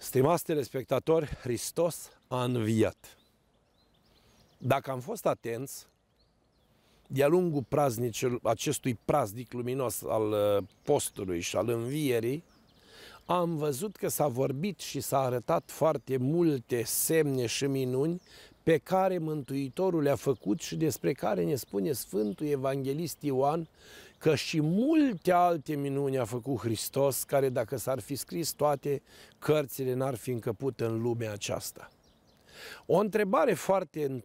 Stimați telespectatori, Hristos a înviat. Dacă am fost atenți, de-a lungul praznicul, acestui praznic luminos al uh, postului și al învierii, am văzut că s-a vorbit și s-a arătat foarte multe semne și minuni pe care Mântuitorul le-a făcut și despre care ne spune Sfântul Evanghelist Ioan că și multe alte minuni a făcut Hristos, care dacă s-ar fi scris toate, cărțile n-ar fi încăput în lumea aceasta. O întrebare foarte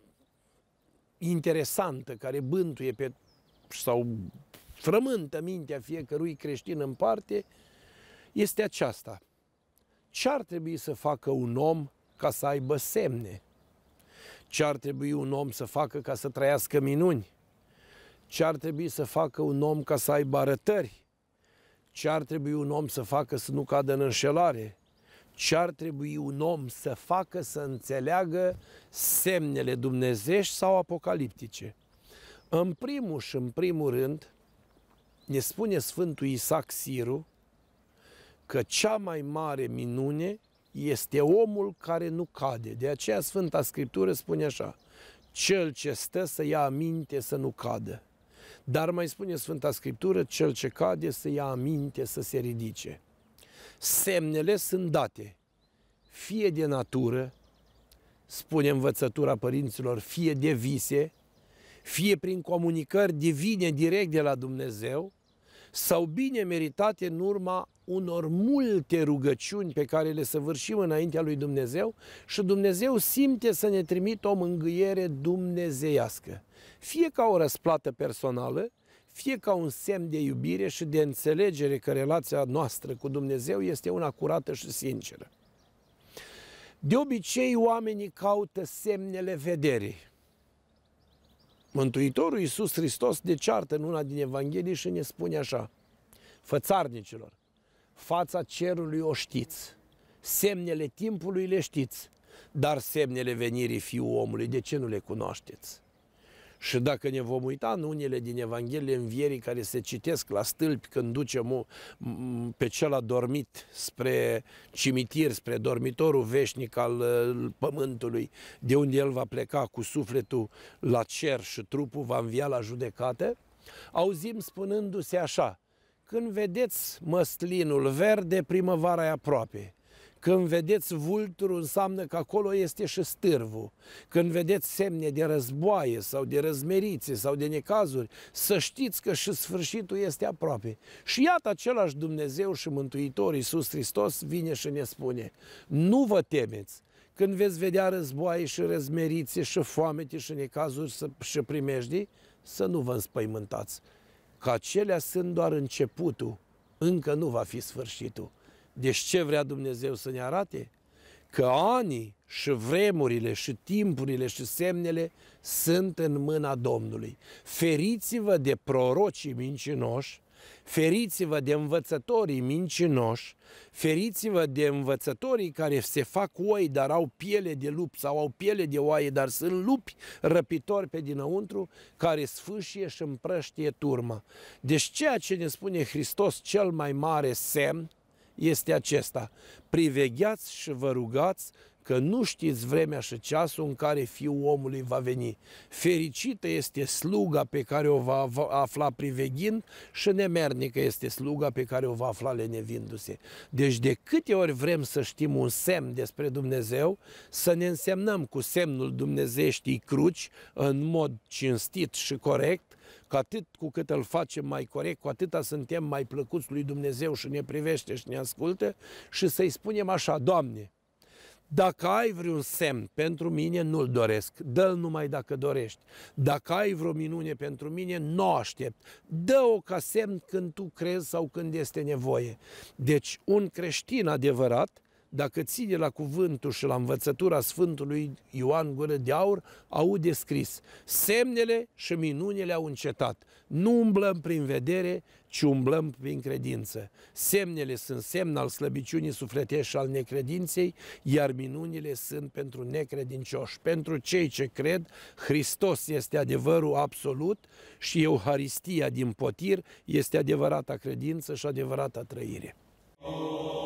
interesantă, care bântuie pe, sau frământă mintea fiecărui creștin în parte, este aceasta. Ce ar trebui să facă un om ca să aibă semne? Ce ar trebui un om să facă ca să trăiască minuni? ce ar trebui să facă un om ca să aibă arătări, ce ar trebui un om să facă să nu cadă în înșelare, ce ar trebui un om să facă să înțeleagă semnele dumnezești sau apocaliptice. În primul și în primul rând, ne spune Sfântul Isaac Siru că cea mai mare minune este omul care nu cade. De aceea Sfânta Scriptură spune așa, cel ce stă să ia aminte să nu cadă. Dar mai spune Sfânta Scriptură, cel ce cade să ia aminte, să se ridice. Semnele sunt date, fie de natură, spune învățătura părinților, fie de vise, fie prin comunicări divine direct de la Dumnezeu, sau bine meritate în urma unor multe rugăciuni pe care le săvârșim înaintea lui Dumnezeu și Dumnezeu simte să ne trimit o mângâiere dumnezeiască. Fie ca o răsplată personală, fie ca un semn de iubire și de înțelegere că relația noastră cu Dumnezeu este una curată și sinceră. De obicei, oamenii caută semnele vederii. Mântuitorul Iisus Hristos de ceartă în una din Evanghelii și ne spune așa, fățarnicilor, fața cerului o știți, semnele timpului le știți, dar semnele venirii fiul omului, de ce nu le cunoașteți? Și dacă ne vom uita în unele din Evanghelie învierii care se citesc la stâlpi când ducem pe cel adormit spre cimitir, spre dormitorul veșnic al pământului, de unde el va pleca cu sufletul la cer și trupul va învia la judecate, auzim spunându-se așa, când vedeți măslinul verde, primăvara e aproape. Când vedeți vulturul, înseamnă că acolo este și stârvul. Când vedeți semne de războaie sau de răzmerițe sau de necazuri, să știți că și sfârșitul este aproape. Și iată același Dumnezeu și Mântuitor Iisus Hristos vine și ne spune, nu vă temeți, când veți vedea războaie și răzmerițe și foamete și necazuri și primejdii, să nu vă înspăimântați, că acelea sunt doar începutul, încă nu va fi sfârșitul. Deci ce vrea Dumnezeu să ne arate? Că anii și vremurile și timpurile și semnele sunt în mâna Domnului. Feriți-vă de prorocii mincinoși, feriți-vă de învățătorii mincinoși, feriți-vă de învățătorii care se fac oi, dar au piele de lup sau au piele de oaie, dar sunt lupi răpitori pe dinăuntru care sfâșie și împrăștie turma. Deci ceea ce ne spune Hristos cel mai mare semn, este acesta. Privegheați și vă rugați că nu știți vremea și ceasul în care fiul omului va veni. Fericită este sluga pe care o va afla priveghind și nemernică este sluga pe care o va afla lenevindu-se. Deci de câte ori vrem să știm un semn despre Dumnezeu, să ne însemnăm cu semnul dumnezeștii cruci în mod cinstit și corect, cu atât cu cât îl facem mai corect, cu atâta suntem mai plăcuți lui Dumnezeu și ne privește și ne ascultă și să-i spunem așa, Doamne, dacă ai vreun semn pentru mine, nu-l doresc. Dă-l numai dacă dorești. Dacă ai vreo minune pentru mine, nu o aștept. Dă-o ca semn când tu crezi sau când este nevoie. Deci, un creștin adevărat dacă ține la cuvântul și la învățătura Sfântului Ioan Gură de Aur, aude scris, semnele și minunile au încetat. Nu umblăm prin vedere, ci umblăm prin credință. Semnele sunt semn al slăbiciunii sufletești și al necredinței, iar minunile sunt pentru necredincioși. Pentru cei ce cred, Hristos este adevărul absolut și Euharistia din potir este adevărata credință și adevărata trăire. Oh.